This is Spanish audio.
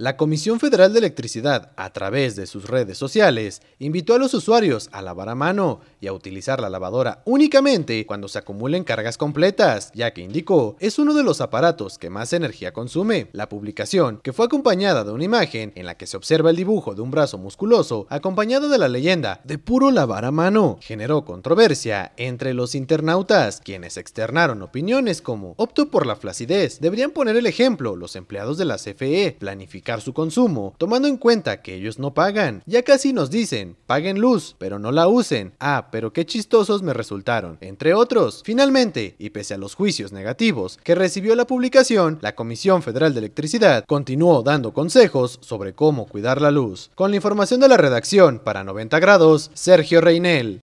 La Comisión Federal de Electricidad, a través de sus redes sociales, invitó a los usuarios a lavar a mano y a utilizar la lavadora únicamente cuando se acumulen cargas completas, ya que indicó es uno de los aparatos que más energía consume. La publicación, que fue acompañada de una imagen en la que se observa el dibujo de un brazo musculoso acompañado de la leyenda de puro lavar a mano, generó controversia entre los internautas, quienes externaron opiniones como opto por la flacidez, deberían poner el ejemplo los empleados de la CFE, planificar su consumo, tomando en cuenta que ellos no pagan. Ya casi nos dicen, paguen luz, pero no la usen. Ah, pero qué chistosos me resultaron. Entre otros, finalmente, y pese a los juicios negativos que recibió la publicación, la Comisión Federal de Electricidad continuó dando consejos sobre cómo cuidar la luz. Con la información de la redacción para 90 grados, Sergio Reinel.